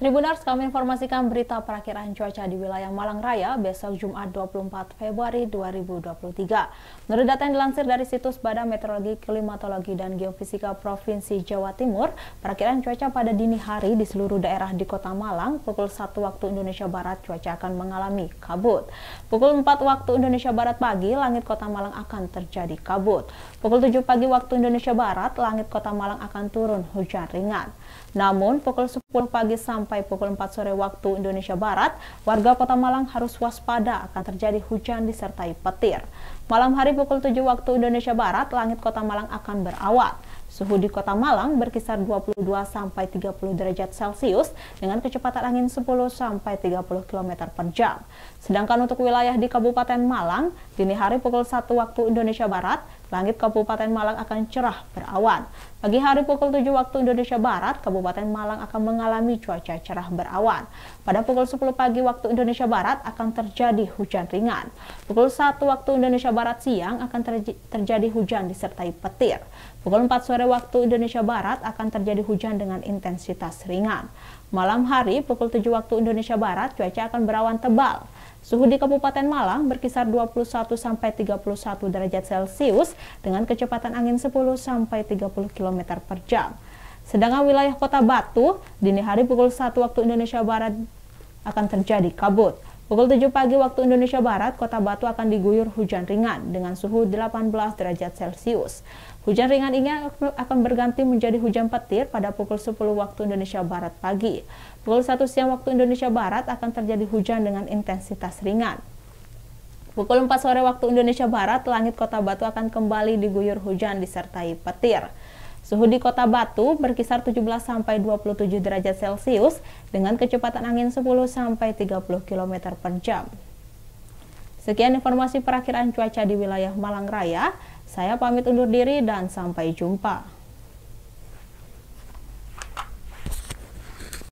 Tribunars, kami informasikan berita perakiran cuaca di wilayah Malang Raya besok Jumat 24 Februari 2023. Menurut data yang dilansir dari situs Badan Meteorologi, Klimatologi, dan Geofisika Provinsi Jawa Timur, perakiran cuaca pada dini hari di seluruh daerah di kota Malang pukul 1 waktu Indonesia Barat cuaca akan mengalami kabut. Pukul 4 waktu Indonesia Barat pagi, langit kota Malang akan terjadi kabut. Pukul 7 pagi waktu Indonesia Barat, langit kota Malang akan turun hujan ringan. Namun, pukul 10 pagi sampai sampai pukul 4 sore waktu Indonesia Barat, warga Kota Malang harus waspada akan terjadi hujan disertai petir. Malam hari pukul 7 waktu Indonesia Barat, langit Kota Malang akan berawat. Suhu di Kota Malang berkisar 22 sampai 30 derajat Celcius dengan kecepatan angin 10 sampai 30 km per jam. Sedangkan untuk wilayah di Kabupaten Malang, dini hari pukul 1 waktu Indonesia Barat, langit Kabupaten Malang akan cerah berawan. Pagi hari pukul 7 waktu Indonesia Barat, Kabupaten Malang akan mengalami cuaca cerah berawan. Pada pukul 10 pagi waktu Indonesia Barat akan terjadi hujan ringan. Pukul 1 waktu Indonesia Barat siang akan terjadi hujan disertai petir. Pukul 4 sore waktu Indonesia Barat akan terjadi hujan dengan intensitas ringan. Malam hari pukul 7 waktu Indonesia Barat cuaca akan berawan tebal. Suhu di Kabupaten Malang berkisar 21 sampai 31 derajat Celcius dengan kecepatan angin 10 sampai 30 km per jam. Sedangkan wilayah kota Batu, dini hari pukul 1 waktu Indonesia Barat akan terjadi kabut. Pukul 7 pagi waktu Indonesia Barat, kota Batu akan diguyur hujan ringan dengan suhu 18 derajat Celcius. Hujan ringan ini akan berganti menjadi hujan petir pada pukul 10 waktu Indonesia Barat pagi. Pukul 1 siang waktu Indonesia Barat akan terjadi hujan dengan intensitas ringan. Pukul 4 sore waktu Indonesia Barat, langit kota Batu akan kembali diguyur hujan disertai petir. Suhu di kota Batu berkisar 17 sampai 27 derajat Celcius dengan kecepatan angin 10 sampai 30 km per jam. Sekian informasi perakhiran cuaca di wilayah Malang Raya. Saya pamit undur diri dan sampai jumpa.